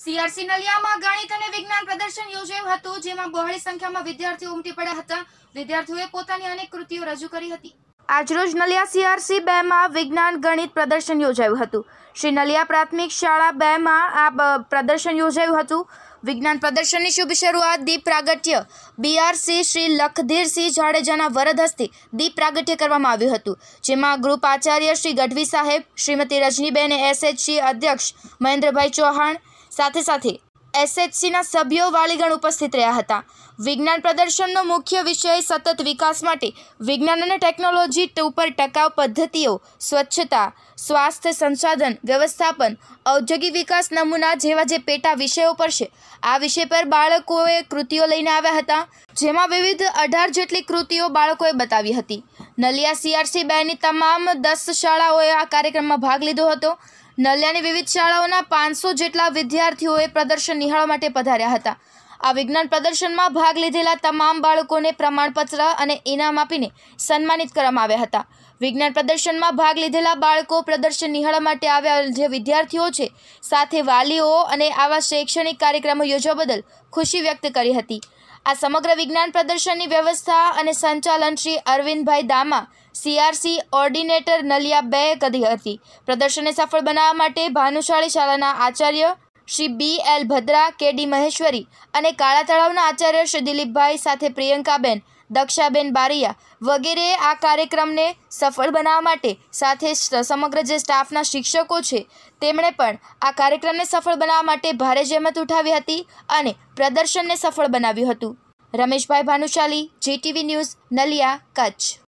CRC નલિયામાં ગણિત અને વિજ્ઞાન પ્રદર્શન યોજાયું હતું જેમાં બહોળી સંખ્યામાં વિદ્યાર્થીઓ ઉમટી પડ્યા હતા વિદ્યાર્થીઓએ પોતાની અનેક કૃતિઓ રજૂ કરી હતી આજરોજ નલિયા સીઆરસી બેમાં વિજ્ઞાન ગણિત પ્રદર્શન યોજાયું હતું શ્રી નલિયા પ્રાથમિક શાળા બેમાં આ પ્રદર્શન યોજાયું હતું વિજ્ઞાન પ્રદર્શનની શુભ શરૂઆત દીપ પ્રાગટ્ય બીઆરસી શ્રી લખધીરસિંહ જાડેજાના વરદ હસ્તે દીપ પ્રાગટ્ય કરવામાં આવ્યું હતું જેમાં ગ્રુપ આચાર્ય શ્રી ગઢવી સાહેબ શ્રીમતી રજનીબેન એસએચસી અધ્યક્ષ મહેન્દ્રભાઈ ચૌહાણ સાથે સાથે એસએચસીના સભ્યો વાલીગણ ઉપસ્થિત રહ્યા હતા વિજ્ઞાન પ્રદર્શનનો મુખ્ય વિષય સતત વિકાસ માટે વિજ્ઞાન અને ટેકનોલોજી ઉપર ટકાઉ પદ્ધતિઓ સ્વચ્છતા સ્વાસ્થ્ય સંસાધન વ્યવસ્થાપન ઔદ્યોગિક વિકાસ નમૂના જેવા જે પેટા વિષયો પર છે આ વિષય પર બાળકોએ કૃતિઓ લઈને આવ્યા હતા જેમાં વિવિધ અઢાર જેટલી કૃતિઓ બાળકોએ બતાવી હતી નલિયા સીઆરસી બેની તમામ દસ શાળાઓએ આ કાર્યક્રમમાં ભાગ લીધો હતો નલિયાની વિવિધ શાળાઓના પાંચસો જેટલા વિદ્યાર્થીઓએ પ્રદર્શન નિહાળવા માટે પધાર્યા હતા આ વિજ્ઞાન પ્રદર્શનમાં ભાગ લીધેલા તમામ બાળકોને પ્રમાણપત્ર અને ઇનામ આપીને સન્માનિત કરવામાં આવ્યા હતા વિજ્ઞાન પ્રદર્શનમાં ભાગ લીધેલા બાળકો પ્રદર્શન નિહાળવા માટે આવ્યા જે વિદ્યાર્થીઓ છે સાથે વાલીઓ અને આવા શૈક્ષણિક કાર્યક્રમો યોજવા બદલ ખુશી વ્યક્ત કરી હતી આ સમગ્ર વિજ્ઞાન પ્રદર્શનની વ્યવસ્થા અને સંચાલન શ્રી અરવિંદભાઈ દામા સીઆરસી ઓર્ડિનેટર નલિયા બે કરી હતી પ્રદર્શનને સફળ બનાવવા માટે ભાનુશાળી શાળાના આચાર્ય શ્રી બી એલ ભદ્રા કે ડી મહેશ્વરી અને કાળા તળાવના આચાર્ય શ્રી દિલીપભાઈ સાથે પ્રિયંકાબેન દક્ષાબેન બારિયા વગેરે આ કાર્યક્રમને સફળ બનાવવા માટે સાથે સમગ્ર જે સ્ટાફના શિક્ષકો છે તેમણે પણ આ કાર્યક્રમને સફળ બનાવવા માટે ભારે જહેમત ઉઠાવી હતી અને પ્રદર્શનને સફળ બનાવ્યું હતું રમેશભાઈ ભાનુશાલી જીટીવી ન્યૂઝ નલિયા કચ્છ